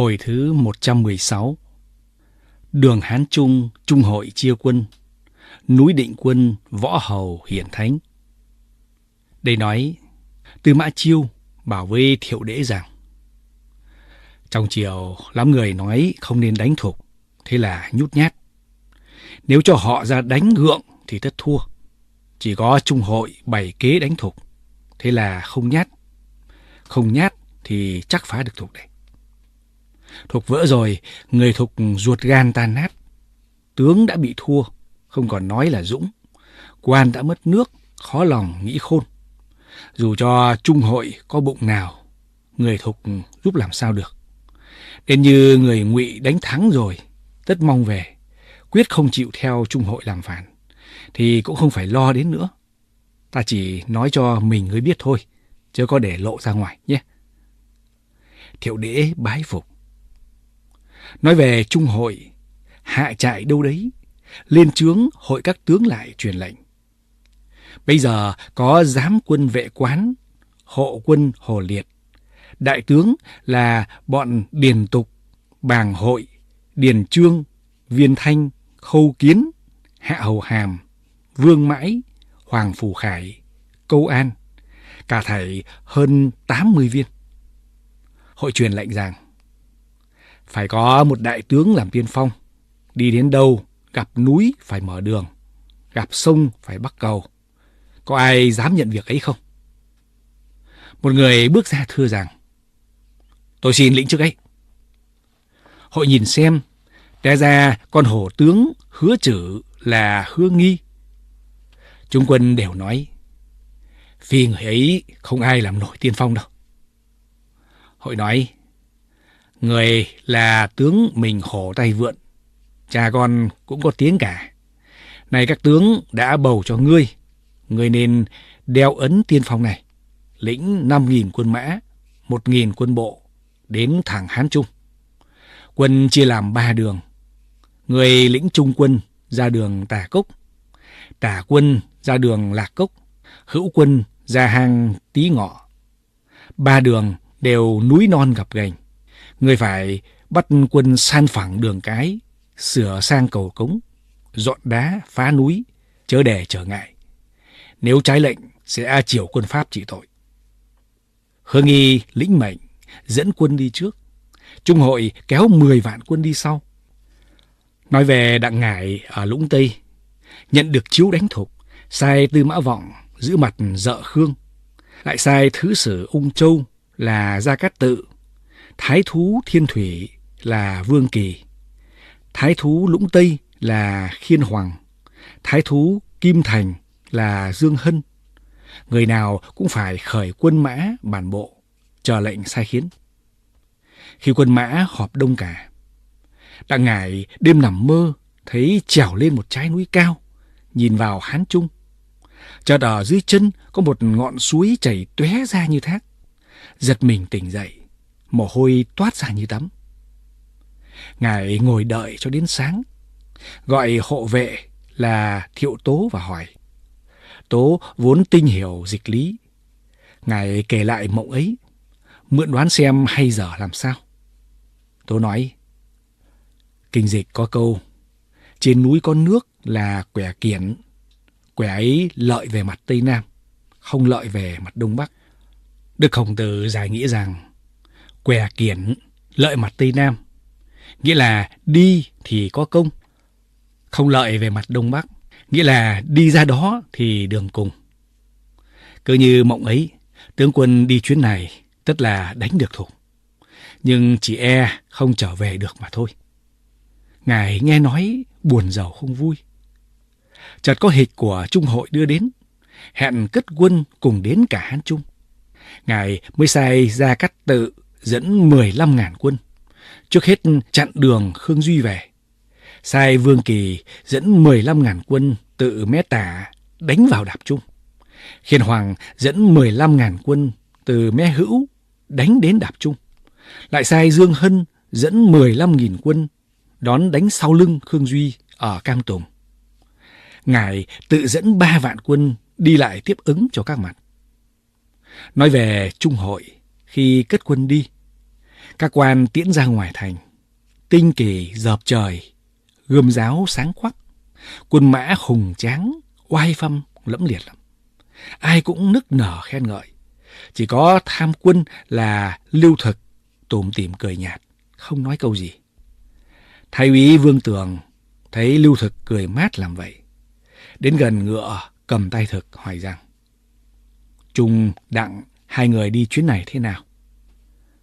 Hồi thứ 116 Đường Hán Trung, Trung hội chia quân Núi Định Quân, Võ Hầu, Hiển Thánh Đây nói Tư Mã Chiêu bảo với Thiệu đễ rằng Trong chiều, lắm người nói không nên đánh thục Thế là nhút nhát Nếu cho họ ra đánh gượng thì tất thua Chỉ có Trung hội bày kế đánh thục Thế là không nhát Không nhát thì chắc phá được thục đấy Thục vỡ rồi, người Thục ruột gan tan nát. Tướng đã bị thua, không còn nói là Dũng. Quan đã mất nước, khó lòng nghĩ khôn. Dù cho Trung hội có bụng nào, người Thục giúp làm sao được. Đến như người ngụy đánh thắng rồi, tất mong về, quyết không chịu theo Trung hội làm phản, thì cũng không phải lo đến nữa. Ta chỉ nói cho mình người biết thôi, chứ có để lộ ra ngoài nhé. Thiệu đế bái phục. Nói về trung hội, hạ trại đâu đấy, lên trướng hội các tướng lại truyền lệnh. Bây giờ có giám quân vệ quán, hộ quân Hồ Liệt, đại tướng là bọn Điền Tục, Bàng Hội, Điền Trương, Viên Thanh, Khâu Kiến, Hạ Hầu Hàm, Vương Mãi, Hoàng Phù Khải, Câu An, cả thảy hơn 80 viên. Hội truyền lệnh rằng phải có một đại tướng làm tiên phong. Đi đến đâu, gặp núi phải mở đường, gặp sông phải bắt cầu. Có ai dám nhận việc ấy không? Một người bước ra thưa rằng, Tôi xin lĩnh trước ấy. Hội nhìn xem, té ra con hổ tướng hứa chữ là hứa nghi. Trung quân đều nói, Phi người ấy không ai làm nổi tiên phong đâu. Hội nói, Người là tướng mình khổ tay vượn. Cha con cũng có tiếng cả. Này các tướng đã bầu cho ngươi. Ngươi nên đeo ấn tiên phong này. Lĩnh năm nghìn quân mã, một nghìn quân bộ đến thẳng Hán Trung. Quân chia làm ba đường. Người lĩnh trung quân ra đường tả Cốc. Tả quân ra đường Lạc Cốc. Hữu quân ra hang Tí Ngọ. Ba đường đều núi non gặp gành. Người phải bắt quân san phẳng đường cái, sửa sang cầu cống, dọn đá, phá núi, chớ đè trở ngại. Nếu trái lệnh, sẽ a chiều quân Pháp trị tội. Hương Nghi lĩnh mệnh, dẫn quân đi trước. Trung hội kéo 10 vạn quân đi sau. Nói về Đặng Ngải ở Lũng Tây, nhận được chiếu đánh thục, sai Tư Mã Vọng giữ mặt dợ Khương. Lại sai Thứ Sử Ung Châu là Gia Cát Tự Thái thú Thiên Thủy là Vương Kỳ, Thái thú Lũng Tây là Khiên Hoàng, Thái thú Kim Thành là Dương Hân. Người nào cũng phải khởi quân mã bản bộ, chờ lệnh sai khiến. Khi quân mã họp đông cả, Đặng Ngải đêm nằm mơ thấy trèo lên một trái núi cao, nhìn vào Hán Trung. Chợt ở dưới chân có một ngọn suối chảy tóe ra như thác. Giật mình tỉnh dậy, mồ hôi toát ra như tắm. Ngài ngồi đợi cho đến sáng, gọi hộ vệ là Thiệu Tố và hỏi. Tố vốn tinh hiểu dịch lý. Ngài kể lại mộng ấy, mượn đoán xem hay dở làm sao. Tố nói, kinh dịch có câu, trên núi có nước là quẻ kiển, quẻ ấy lợi về mặt Tây Nam, không lợi về mặt Đông Bắc. Đức Hồng Tử giải nghĩa rằng què kiển, lợi mặt Tây Nam. Nghĩa là đi thì có công, không lợi về mặt Đông Bắc. Nghĩa là đi ra đó thì đường cùng. Cứ như mộng ấy, tướng quân đi chuyến này tất là đánh được thủ. Nhưng chỉ e không trở về được mà thôi. Ngài nghe nói buồn giàu không vui. Chợt có hịch của Trung hội đưa đến, hẹn cất quân cùng đến cả Hán Trung. Ngài mới sai ra cắt tự dẫn 15.000 quân. Trước hết chặn đường Khương Duy về. Sai Vương Kỳ dẫn 15.000 quân tự mé tả đánh vào đạp trung. Khiên Hoàng dẫn 15.000 quân từ mé hữu đánh đến đạp trung. Lại sai Dương Hân dẫn 15.000 quân đón đánh sau lưng Khương Duy ở Cam Tùng. Ngài tự dẫn 3 vạn quân đi lại tiếp ứng cho các mặt. Nói về Trung hội, khi cất quân đi, các quan tiễn ra ngoài thành. Tinh kỳ dợp trời, gươm giáo sáng khoắc, quân mã hùng tráng, oai phong lẫm liệt lắm. Ai cũng nức nở khen ngợi. Chỉ có tham quân là lưu thực, tùm tìm cười nhạt, không nói câu gì. Thái úy Vương Tường thấy lưu thực cười mát làm vậy. Đến gần ngựa cầm tay thực hỏi rằng Trung đặng hai người đi chuyến này thế nào.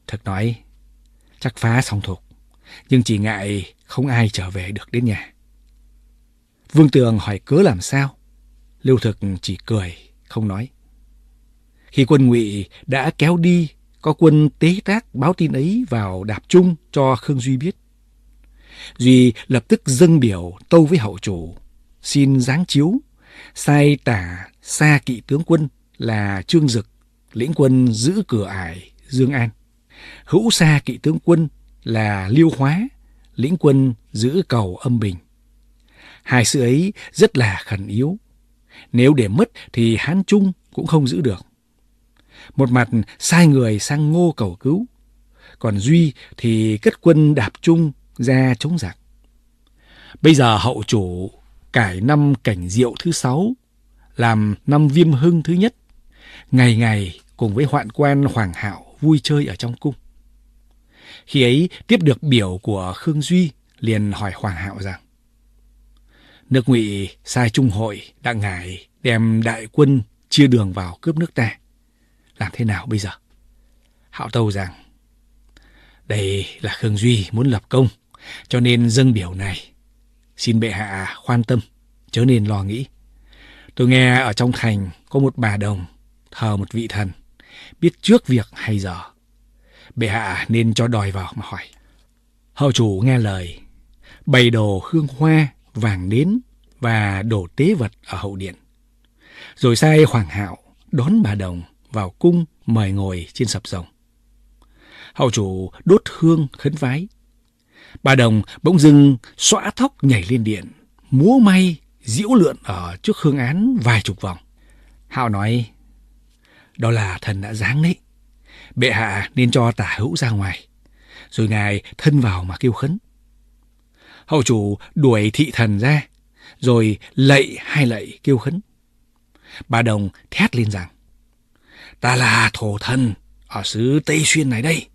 thực nói, chắc phá xong thuộc, nhưng chỉ ngại không ai trở về được đến nhà. Vương Tường hỏi cớ làm sao? Lưu Thực chỉ cười, không nói. Khi quân ngụy đã kéo đi, có quân tế tác báo tin ấy vào đạp trung cho Khương Duy biết. Duy lập tức dâng biểu tâu với hậu chủ, xin giáng chiếu, sai tả xa kỵ tướng quân là Trương Dực lĩnh quân giữ cửa ải Dương An. Hữu xa kỵ tướng quân là Liêu Hóa, lĩnh quân giữ cầu Âm Bình. Hai sự ấy rất là khẩn yếu. Nếu để mất thì Hán Trung cũng không giữ được. Một mặt sai người sang ngô cầu cứu, còn Duy thì cất quân đạp trung ra chống giặc. Bây giờ hậu chủ cải năm cảnh diệu thứ sáu, làm năm viêm hưng thứ nhất, ngày ngày cùng với hoạn quan Hoàng Hạo vui chơi ở trong cung. Khi ấy tiếp được biểu của Khương Duy liền hỏi Hoàng Hạo rằng Nước ngụy sai Trung Hội đặng ngải đem đại quân chia đường vào cướp nước ta. Làm thế nào bây giờ? Hạo Tâu rằng Đây là Khương Duy muốn lập công cho nên dâng biểu này. Xin bệ hạ khoan tâm, chớ nên lo nghĩ. Tôi nghe ở trong thành có một bà đồng thờ một vị thần biết trước việc hay giờ. Bệ hạ nên cho đòi vào mà hỏi. Hậu chủ nghe lời, bày đồ hương hoa, vàng nến và đổ tế vật ở hậu điện. Rồi sai Hoàng Hạo đón bà Đồng vào cung mời ngồi trên sập rồng. Hậu chủ đốt hương khấn vái. Bà Đồng bỗng dưng xõa thóc nhảy lên điện, múa may, diễu lượn ở trước hương án vài chục vòng. Hạo nói, đó là thần đã giáng đấy. Bệ hạ nên cho tả hữu ra ngoài. Rồi ngài thân vào mà kêu khấn. Hậu chủ đuổi thị thần ra, rồi lạy hai lạy kêu khấn. Bà Đồng thét lên rằng, Ta là thổ thần ở xứ Tây Xuyên này đây.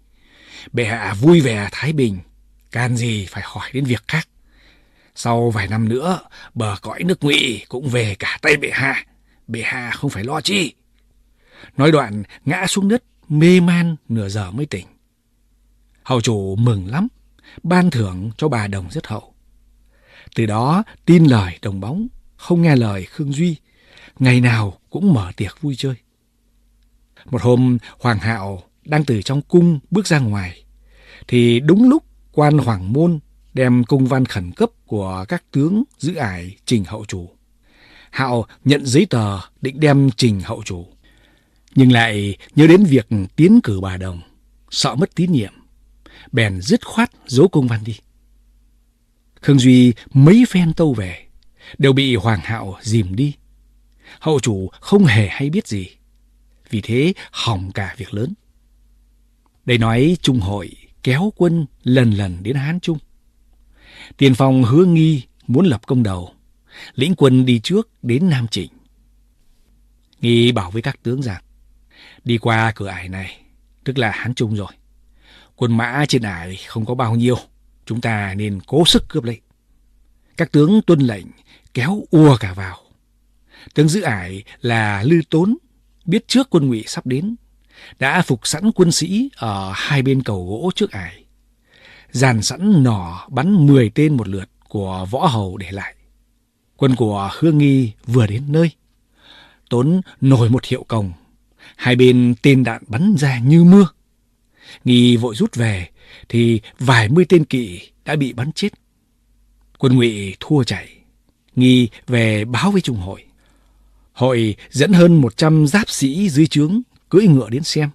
Bệ hạ vui vẻ thái bình, can gì phải hỏi đến việc khác. Sau vài năm nữa, bờ cõi nước ngụy cũng về cả tay bệ hạ. Bệ hạ không phải lo chi. Nói đoạn ngã xuống đất, mê man nửa giờ mới tỉnh. Hầu chủ mừng lắm, ban thưởng cho bà đồng rất hậu. Từ đó tin lời đồng bóng, không nghe lời Khương Duy, ngày nào cũng mở tiệc vui chơi. Một hôm, Hoàng Hạo đang từ trong cung bước ra ngoài, thì đúng lúc quan Hoàng Môn đem cung văn khẩn cấp của các tướng giữ ải trình hậu chủ. Hạo nhận giấy tờ định đem trình hậu chủ nhưng lại nhớ đến việc tiến cử bà Đồng, sợ mất tín nhiệm, bèn dứt khoát giấu công văn đi. Khương Duy mấy phen tâu về, đều bị Hoàng Hạo dìm đi. Hậu chủ không hề hay biết gì, vì thế hỏng cả việc lớn. Đây nói Trung hội kéo quân lần lần đến Hán Trung. Tiền phong hứa nghi muốn lập công đầu, lĩnh quân đi trước đến Nam Trịnh. Nghi bảo với các tướng rằng, Đi qua cửa ải này, tức là Hán Trung rồi. Quân mã trên ải không có bao nhiêu, chúng ta nên cố sức cướp lấy. Các tướng tuân lệnh kéo ùa cả vào. Tướng giữ ải là Lư Tốn, biết trước quân ngụy sắp đến, đã phục sẵn quân sĩ ở hai bên cầu gỗ trước ải. Dàn sẵn nỏ bắn 10 tên một lượt của võ hầu để lại. Quân của Hương Nghi vừa đến nơi. Tốn nổi một hiệu cồng Hai bên tên đạn bắn ra như mưa. Nghi vội rút về thì vài mươi tên kỵ đã bị bắn chết. Quân Ngụy thua chạy. Nghi về báo với Trung Hội. Hội dẫn hơn 100 giáp sĩ dưới trướng cưỡi ngựa đến xem.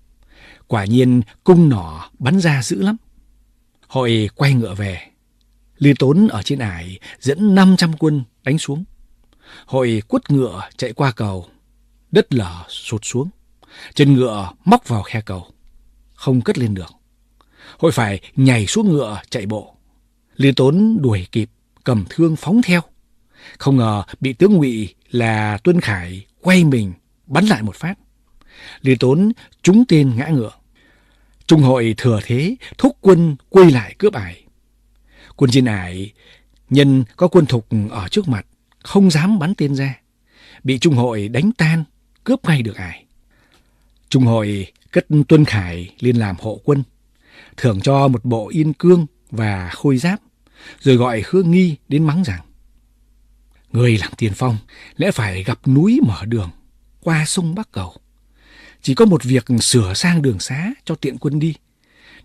Quả nhiên cung nỏ bắn ra dữ lắm. Hội quay ngựa về. Lý Tốn ở trên ải dẫn 500 quân đánh xuống. Hội quất ngựa chạy qua cầu, đất lở sụt xuống. Chân ngựa móc vào khe cầu, không cất lên được. Hội phải nhảy xuống ngựa chạy bộ. Lý Tốn đuổi kịp, cầm thương phóng theo. Không ngờ bị tướng ngụy là Tuân Khải quay mình bắn lại một phát. Lý Tốn trúng tên ngã ngựa. Trung hội thừa thế thúc quân quay lại cướp ải. Quân trên ải nhân có quân thục ở trước mặt không dám bắn tên ra. Bị Trung hội đánh tan cướp ngay được ải. Trung hội cất Tuân Khải lên làm hộ quân, thưởng cho một bộ yên cương và khôi giáp, rồi gọi Khương Nghi đến mắng rằng Người làm tiền phong lẽ phải gặp núi mở đường, qua sông Bắc Cầu. Chỉ có một việc sửa sang đường xá cho tiện quân đi.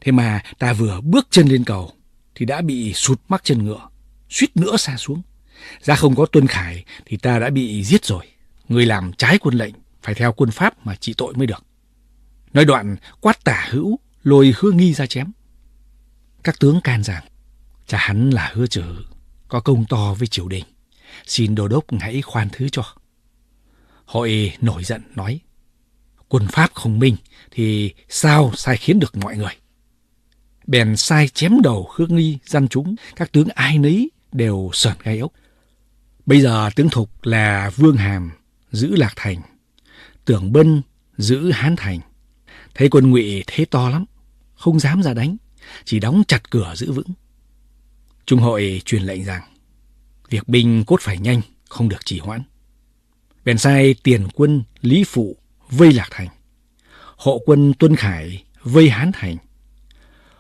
Thế mà ta vừa bước chân lên cầu thì đã bị sụt mắc chân ngựa, suýt nữa xa xuống. Ra không có Tuân Khải thì ta đã bị giết rồi. Người làm trái quân lệnh phải theo quân pháp mà trị tội mới được. Nói đoạn quát tả hữu, lôi hứa nghi ra chém. Các tướng can rằng, cha hắn là hứa trừ, có công to với triều đình. Xin đô đốc hãy khoan thứ cho. Hội nổi giận nói, quân Pháp không minh thì sao sai khiến được mọi người. Bèn sai chém đầu hứa nghi, dân chúng, các tướng ai nấy đều sờn gai ốc. Bây giờ tướng thục là Vương Hàm, giữ Lạc Thành, tưởng Bân, giữ Hán Thành, Thấy quân ngụy thế to lắm, không dám ra đánh, chỉ đóng chặt cửa giữ vững. Trung hội truyền lệnh rằng, việc binh cốt phải nhanh, không được trì hoãn. Bèn sai tiền quân Lý Phụ vây Lạc Thành, hộ quân Tuân Khải vây Hán Thành.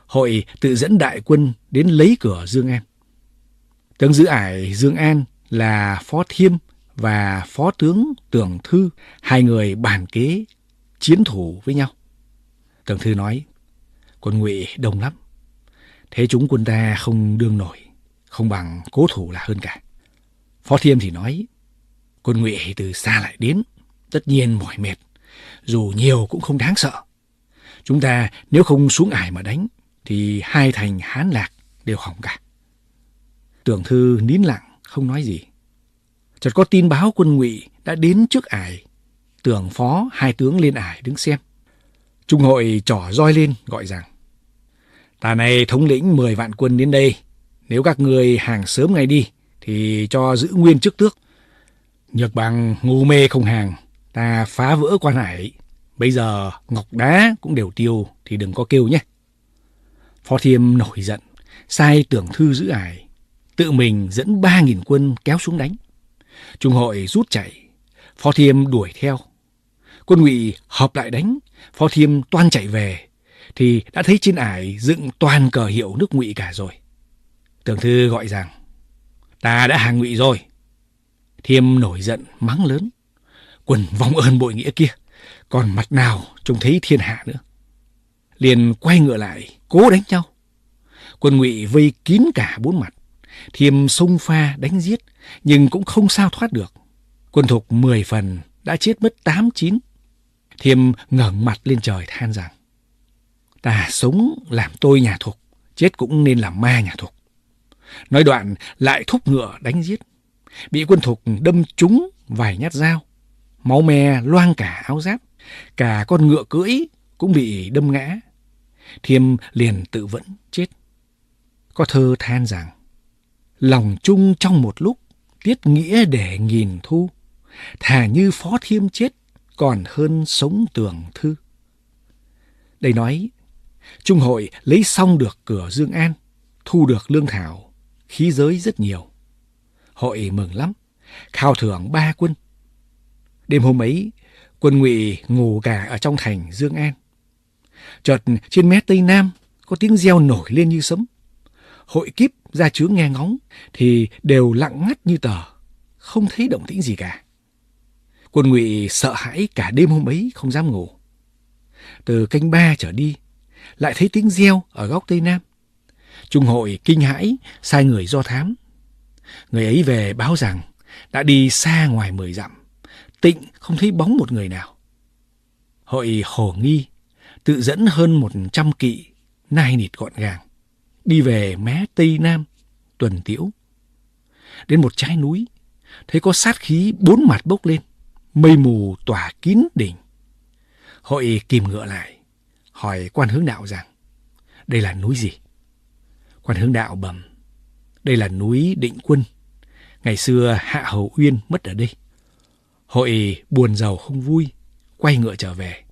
Hội tự dẫn đại quân đến lấy cửa Dương An. Tướng giữ ải Dương An là Phó Thiêm và Phó tướng Tưởng Thư, hai người bàn kế chiến thủ với nhau. Tổng thư nói, quân ngụy đông lắm. Thế chúng quân ta không đương nổi, không bằng cố thủ là hơn cả. Phó Thiêm thì nói, quân ngụy từ xa lại đến, tất nhiên mỏi mệt, dù nhiều cũng không đáng sợ. Chúng ta nếu không xuống ải mà đánh, thì hai thành Hán Lạc đều hỏng cả. Tưởng Thư nín lặng, không nói gì. Chợt có tin báo quân ngụy đã đến trước ải. Tưởng phó hai tướng lên ải đứng xem. Trung hội trỏ roi lên gọi rằng Ta này thống lĩnh 10 vạn quân đến đây Nếu các người hàng sớm ngày đi Thì cho giữ nguyên trước tước Nhược bằng ngu mê không hàng Ta phá vỡ quan hải Bây giờ ngọc đá cũng đều tiêu Thì đừng có kêu nhé Phó Thiêm nổi giận Sai tưởng thư giữ ải Tự mình dẫn 3.000 quân kéo xuống đánh Trung hội rút chạy Phó Thiêm đuổi theo quân ngụy hợp lại đánh Phó Thiêm toan chạy về thì đã thấy trên ải dựng toàn cờ hiệu nước ngụy cả rồi. Tưởng Thư gọi rằng, ta đã hàng ngụy rồi. Thiêm nổi giận, mắng lớn. Quần vong ơn bội nghĩa kia, còn mặt nào trông thấy thiên hạ nữa. Liền quay ngựa lại, cố đánh nhau. Quân ngụy vây kín cả bốn mặt. Thiêm xông pha đánh giết, nhưng cũng không sao thoát được. Quân thục mười phần đã chết mất tám chín Thiêm ngẩng mặt lên trời than rằng, ta sống làm tôi nhà thục, chết cũng nên làm ma nhà thục. Nói đoạn lại thúc ngựa đánh giết, bị quân thục đâm trúng vài nhát dao, máu me loang cả áo giáp, cả con ngựa cưỡi cũng bị đâm ngã. Thiêm liền tự vẫn chết. Có thơ than rằng, lòng chung trong một lúc, tiết nghĩa để nghìn thu, thà như phó thiêm chết, còn hơn sống tường thư. Đây nói, Trung hội lấy xong được cửa Dương An, thu được lương thảo, khí giới rất nhiều. Hội mừng lắm, khao thưởng ba quân. Đêm hôm ấy, quân ngụy ngủ cả ở trong thành Dương An. Chợt trên mé Tây Nam có tiếng reo nổi lên như sấm. Hội kíp ra chướng nghe ngóng thì đều lặng ngắt như tờ, không thấy động tĩnh gì cả. Quân ngụy sợ hãi cả đêm hôm ấy không dám ngủ. Từ canh ba trở đi, lại thấy tiếng reo ở góc Tây Nam. Trung hội kinh hãi, sai người do thám. Người ấy về báo rằng đã đi xa ngoài mười dặm, tịnh không thấy bóng một người nào. Hội hồ nghi, tự dẫn hơn một trăm kỵ, nai nịt gọn gàng, đi về mé Tây Nam, tuần tiễu. Đến một trái núi, thấy có sát khí bốn mặt bốc lên mây mù tỏa kín đỉnh. Hội kìm ngựa lại, hỏi quan hướng đạo rằng, đây là núi gì? Quan hướng đạo bẩm, đây là núi định quân. Ngày xưa Hạ Hầu Uyên mất ở đây. Hội buồn giàu không vui, quay ngựa trở về.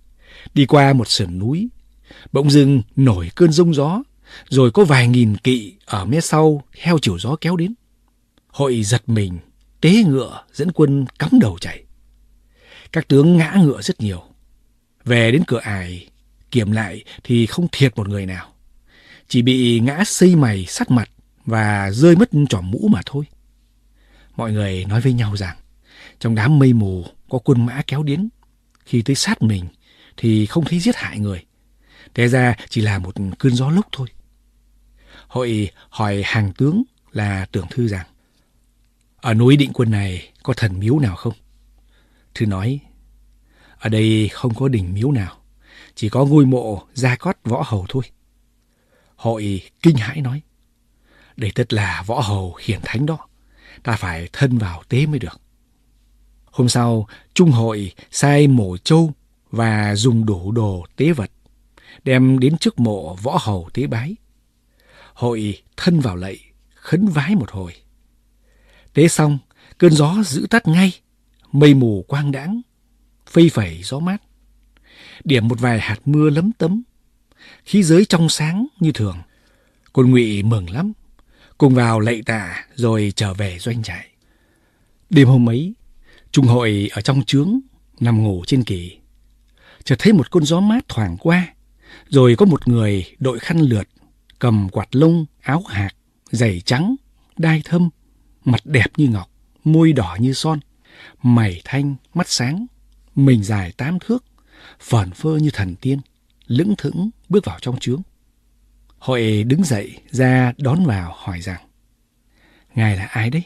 Đi qua một sườn núi, bỗng dưng nổi cơn rông gió, rồi có vài nghìn kỵ ở mé sau theo chiều gió kéo đến. Hội giật mình, tế ngựa dẫn quân cắm đầu chạy các tướng ngã ngựa rất nhiều. Về đến cửa ải, kiểm lại thì không thiệt một người nào. Chỉ bị ngã xây mày sát mặt và rơi mất trỏm mũ mà thôi. Mọi người nói với nhau rằng, trong đám mây mù có quân mã kéo đến. Khi tới sát mình thì không thấy giết hại người. Thế ra chỉ là một cơn gió lốc thôi. Hội hỏi hàng tướng là tưởng thư rằng, ở núi định quân này có thần miếu nào không? Thư nói, ở đây không có đỉnh miếu nào, chỉ có ngôi mộ Gia Cót Võ Hầu thôi. Hội kinh hãi nói, đây tất là Võ Hầu hiển thánh đó, ta phải thân vào tế mới được. Hôm sau, Trung hội sai mổ châu và dùng đủ đồ tế vật, đem đến trước mộ Võ Hầu tế bái. Hội thân vào lạy, khấn vái một hồi. Tế xong, cơn gió giữ tắt ngay, mây mù quang đãng, phây phẩy gió mát. Điểm một vài hạt mưa lấm tấm, khí giới trong sáng như thường. Côn Ngụy mừng lắm, cùng vào lạy tạ rồi trở về doanh trại. Đêm hôm ấy, Trung hội ở trong trướng, nằm ngủ trên kỳ. Chợt thấy một cơn gió mát thoảng qua, rồi có một người đội khăn lượt, cầm quạt lông, áo hạc, giày trắng, đai thâm, mặt đẹp như ngọc, môi đỏ như son mày thanh, mắt sáng, mình dài tám thước, phởn phơ như thần tiên, lững thững bước vào trong trướng. Hội đứng dậy ra đón vào hỏi rằng, Ngài là ai đấy?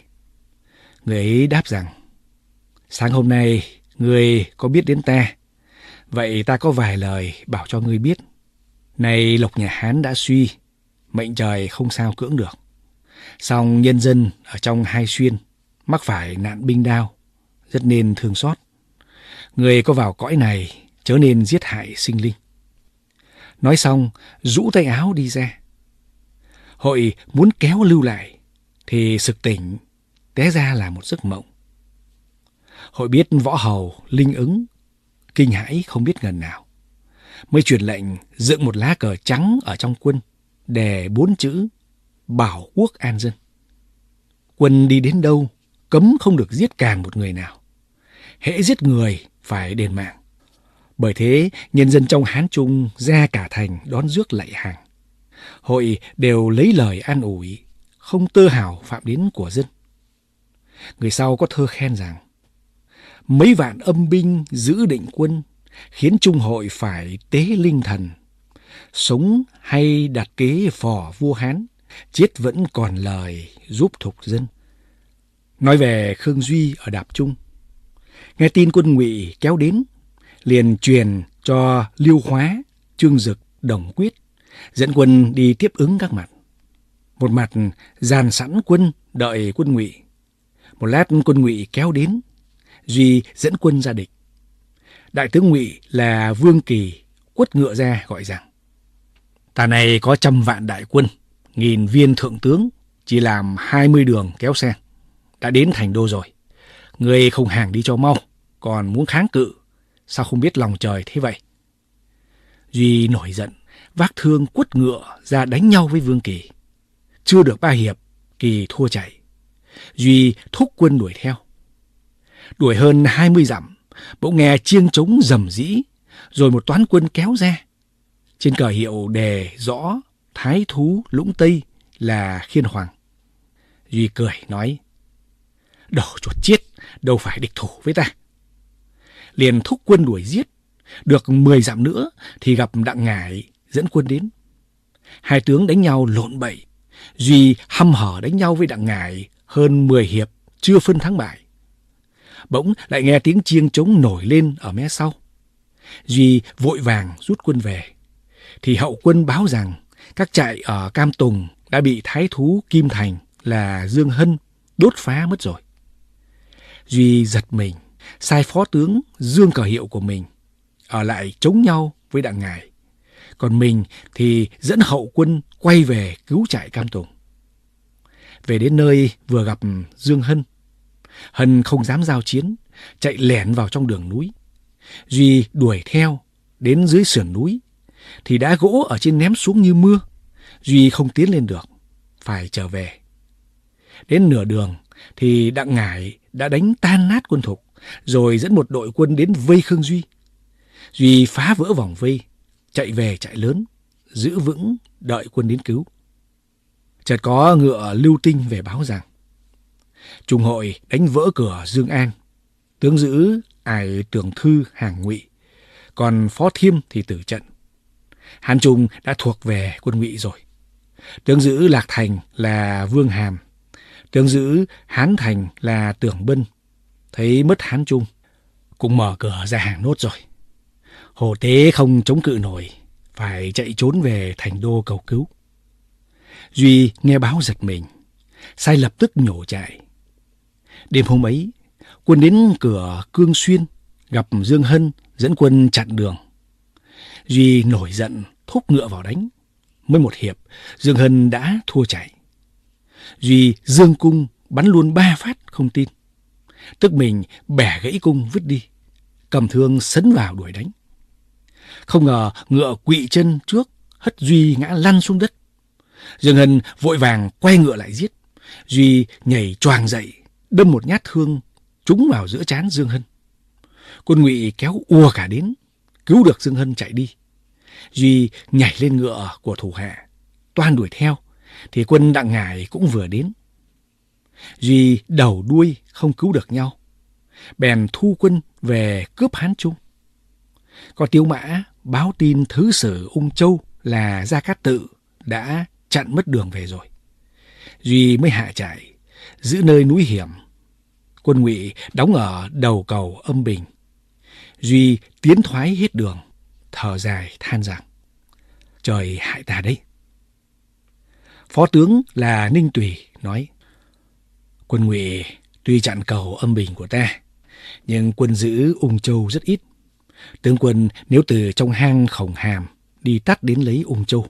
Người ấy đáp rằng, Sáng hôm nay, người có biết đến ta, vậy ta có vài lời bảo cho ngươi biết. Này Lộc Nhà Hán đã suy, mệnh trời không sao cưỡng được. Song nhân dân ở trong hai xuyên mắc phải nạn binh đao, rất nên thương xót. Người có vào cõi này chớ nên giết hại sinh linh. Nói xong, rũ tay áo đi ra. Hội muốn kéo lưu lại, thì sực tỉnh, té ra là một giấc mộng. Hội biết võ hầu, linh ứng, kinh hãi không biết ngần nào. Mới truyền lệnh dựng một lá cờ trắng ở trong quân, để bốn chữ bảo quốc an dân. Quân đi đến đâu, cấm không được giết càng một người nào hễ giết người phải đền mạng. Bởi thế, nhân dân trong Hán Trung ra cả thành đón rước lạy hàng. Hội đều lấy lời an ủi, không tơ hào phạm đến của dân. Người sau có thơ khen rằng, mấy vạn âm binh giữ định quân, khiến Trung hội phải tế linh thần. Sống hay đặt kế phò vua Hán, chết vẫn còn lời giúp thục dân. Nói về Khương Duy ở Đạp Trung, Nghe tin quân ngụy kéo đến, liền truyền cho Lưu Hóa, Trương Dực, Đồng Quyết, dẫn quân đi tiếp ứng các mặt. Một mặt dàn sẵn quân đợi quân ngụy. Một lát quân ngụy kéo đến, Duy dẫn quân ra địch. Đại tướng ngụy là Vương Kỳ quất ngựa ra gọi rằng Ta này có trăm vạn đại quân, nghìn viên thượng tướng, chỉ làm hai mươi đường kéo xe. Đã đến thành đô rồi. Ngươi không hàng đi cho mau, còn muốn kháng cự. Sao không biết lòng trời thế vậy? Duy nổi giận, vác thương quất ngựa ra đánh nhau với Vương Kỳ. Chưa được ba hiệp, Kỳ thua chạy. Duy thúc quân đuổi theo. Đuổi hơn hai mươi dặm, bỗng nghe chiêng trống rầm rĩ, rồi một toán quân kéo ra. Trên cờ hiệu đề rõ Thái Thú Lũng Tây là Khiên Hoàng. Duy cười nói, Đồ chuột chết, đâu phải địch thủ với ta. Liền thúc quân đuổi giết, được 10 dặm nữa thì gặp Đặng Ngải dẫn quân đến. Hai tướng đánh nhau lộn bậy, Duy hăm hở đánh nhau với Đặng Ngải hơn 10 hiệp, chưa phân thắng bại. Bỗng lại nghe tiếng chiêng trống nổi lên ở mé sau. Duy vội vàng rút quân về. Thì hậu quân báo rằng các trại ở Cam Tùng đã bị thái thú Kim Thành là Dương Hân đốt phá mất rồi. Duy giật mình, sai phó tướng dương cờ hiệu của mình, ở lại chống nhau với đặng ngài. Còn mình thì dẫn hậu quân quay về cứu trại Cam Tùng. Về đến nơi vừa gặp Dương Hân. Hân không dám giao chiến, chạy lẻn vào trong đường núi. Duy đuổi theo, đến dưới sườn núi, thì đá gỗ ở trên ném xuống như mưa. Duy không tiến lên được, phải trở về. Đến nửa đường thì Đặng Ngải đã đánh tan nát quân thục, rồi dẫn một đội quân đến vây Khương Duy. Duy phá vỡ vòng vây, chạy về chạy lớn, giữ vững đợi quân đến cứu. Chợt có ngựa lưu tinh về báo rằng Trung hội đánh vỡ cửa Dương An, tướng giữ ải tưởng thư hàng ngụy, còn phó thiêm thì tử trận. Hán Trung đã thuộc về quân ngụy rồi. Tướng giữ Lạc Thành là Vương Hàm, Tướng giữ Hán Thành là Tưởng Bân, thấy mất Hán Trung, cũng mở cửa ra hàng nốt rồi. Hồ Tế không chống cự nổi, phải chạy trốn về thành đô cầu cứu. Duy nghe báo giật mình, sai lập tức nhổ chạy. Đêm hôm ấy, quân đến cửa Cương Xuyên, gặp Dương Hân dẫn quân chặn đường. Duy nổi giận, thúc ngựa vào đánh. Mới một hiệp, Dương Hân đã thua chạy. Duy dương cung bắn luôn ba phát không tin. Tức mình bẻ gãy cung vứt đi, cầm thương sấn vào đuổi đánh. Không ngờ ngựa quỵ chân trước, hất Duy ngã lăn xuống đất. Dương Hân vội vàng quay ngựa lại giết. Duy nhảy choàng dậy, đâm một nhát thương trúng vào giữa trán Dương Hân. Quân Ngụy kéo ùa cả đến, cứu được Dương Hân chạy đi. Duy nhảy lên ngựa của thủ hạ, toan đuổi theo thì quân Đặng Ngải cũng vừa đến. Duy đầu đuôi không cứu được nhau, bèn thu quân về cướp Hán Trung. Có tiêu Mã báo tin Thứ Sử Ung Châu là Gia Cát Tự đã chặn mất đường về rồi. Duy mới hạ chạy, giữ nơi núi hiểm. Quân ngụy đóng ở đầu cầu âm bình. Duy tiến thoái hết đường, thở dài than rằng, trời hại ta đấy. Phó tướng là Ninh Tùy nói, quân ngụy tuy chặn cầu âm bình của ta, nhưng quân giữ Ung Châu rất ít. Tướng quân nếu từ trong hang khổng hàm đi tắt đến lấy Ung Châu,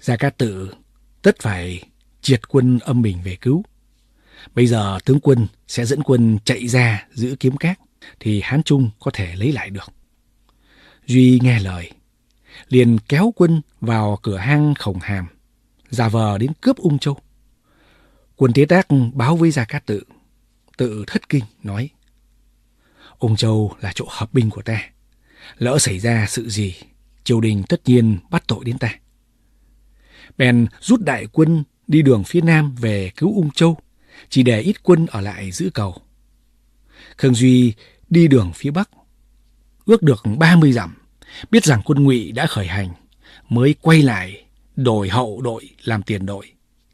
Gia Cát Tự tất phải triệt quân âm bình về cứu. Bây giờ tướng quân sẽ dẫn quân chạy ra giữ kiếm cát, thì Hán Trung có thể lấy lại được. Duy nghe lời, liền kéo quân vào cửa hang khổng hàm giả vờ đến cướp ung châu. Quân tế tác báo với Gia Cát Tự. Tự thất kinh, nói. Ung châu là chỗ hợp binh của ta. Lỡ xảy ra sự gì, triều đình tất nhiên bắt tội đến ta. Bèn rút đại quân đi đường phía nam về cứu Ung Châu, chỉ để ít quân ở lại giữ cầu. Khương Duy đi đường phía bắc, ước được 30 dặm, biết rằng quân ngụy đã khởi hành, mới quay lại đổi hậu đội làm tiền đội,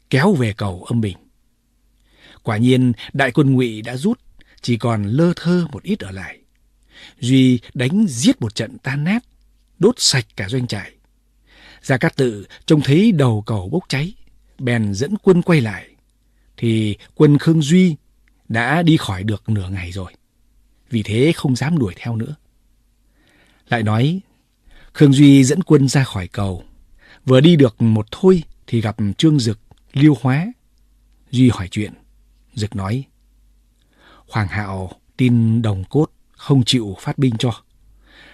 kéo về cầu âm bình. Quả nhiên, đại quân ngụy đã rút, chỉ còn lơ thơ một ít ở lại. Duy đánh giết một trận tan nát, đốt sạch cả doanh trại. Gia Cát Tự trông thấy đầu cầu bốc cháy, bèn dẫn quân quay lại. Thì quân Khương Duy đã đi khỏi được nửa ngày rồi. Vì thế không dám đuổi theo nữa. Lại nói, Khương Duy dẫn quân ra khỏi cầu, Vừa đi được một thôi thì gặp Trương Dực, Liêu Hóa. Duy hỏi chuyện. Dực nói, Hoàng Hạo tin đồng cốt không chịu phát binh cho.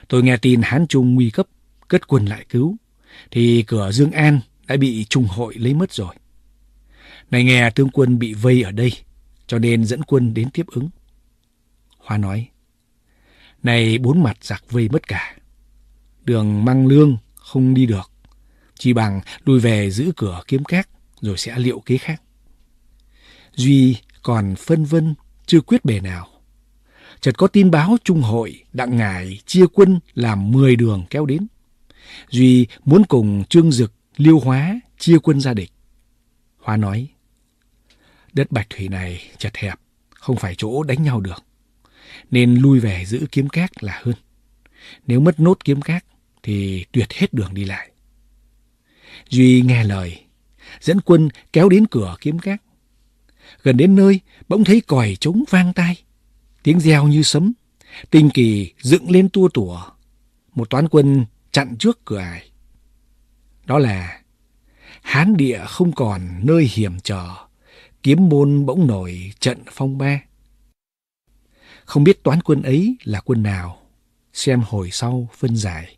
Tôi nghe tin Hán Trung nguy cấp, cất quân lại cứu, thì cửa Dương An đã bị Trung hội lấy mất rồi. Này nghe tướng quân bị vây ở đây, cho nên dẫn quân đến tiếp ứng. Hoa nói, này bốn mặt giặc vây mất cả. Đường mang lương không đi được, chỉ bằng lui về giữ cửa kiếm cát rồi sẽ liệu kế khác. Duy còn phân vân chưa quyết bề nào. Chợt có tin báo Trung hội Đặng Ngải chia quân làm 10 đường kéo đến. Duy muốn cùng Trương Dực, Liêu Hóa chia quân ra địch. Hóa nói, đất Bạch Thủy này chật hẹp, không phải chỗ đánh nhau được. Nên lui về giữ kiếm cát là hơn. Nếu mất nốt kiếm cát thì tuyệt hết đường đi lại. Duy nghe lời, dẫn quân kéo đến cửa kiếm cát. Gần đến nơi, bỗng thấy còi trống vang tai, tiếng reo như sấm, tinh kỳ dựng lên tua tủa. Một toán quân chặn trước cửa ải. Đó là Hán địa không còn nơi hiểm trở, kiếm môn bỗng nổi trận phong ba. Không biết toán quân ấy là quân nào, xem hồi sau phân giải.